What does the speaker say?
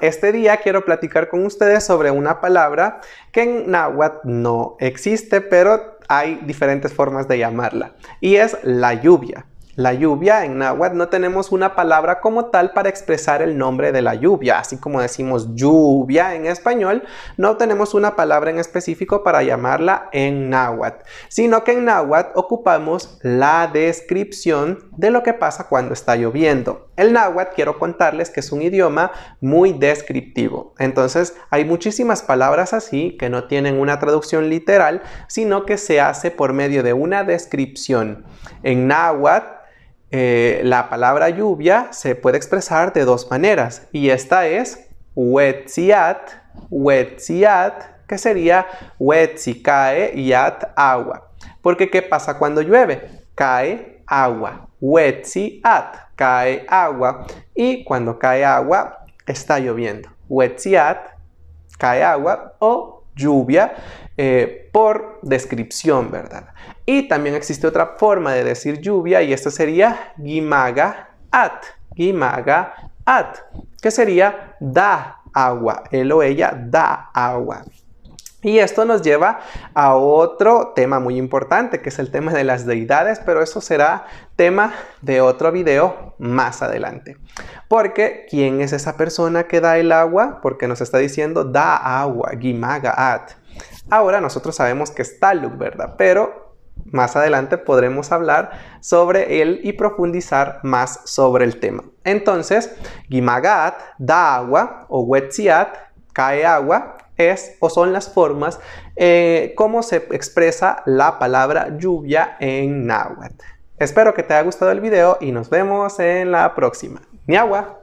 este día quiero platicar con ustedes sobre una palabra que en náhuatl no existe, pero hay diferentes formas de llamarla, y es la lluvia. La lluvia, en náhuatl no tenemos una palabra como tal para expresar el nombre de la lluvia, así como decimos lluvia en español, no tenemos una palabra en específico para llamarla en náhuatl, sino que en náhuatl ocupamos la descripción de lo que pasa cuando está lloviendo. El náhuatl, quiero contarles que es un idioma muy descriptivo, entonces hay muchísimas palabras así que no tienen una traducción literal, sino que se hace por medio de una descripción. En náhuatl, eh, la palabra lluvia se puede expresar de dos maneras y esta es wetziat, wetziat, que sería y at agua. Porque ¿qué pasa cuando llueve? Cae agua. Wetziat, cae agua. Y cuando cae agua, está lloviendo. Wetziat, cae agua o lluvia eh, por descripción, ¿verdad? Y también existe otra forma de decir lluvia y esta sería gimaga at, gimaga at, que sería da agua, él o ella da agua. Y esto nos lleva a otro tema muy importante, que es el tema de las deidades, pero eso será tema de otro video más adelante. Porque, ¿quién es esa persona que da el agua? Porque nos está diciendo, da agua, gimagaat. Ahora nosotros sabemos que es Taluk, ¿verdad? Pero más adelante podremos hablar sobre él y profundizar más sobre el tema. Entonces, Gimagat da agua o Wetziat cae agua es o son las formas como eh, cómo se expresa la palabra lluvia en náhuatl. Espero que te haya gustado el video y nos vemos en la próxima. ¡Niagua!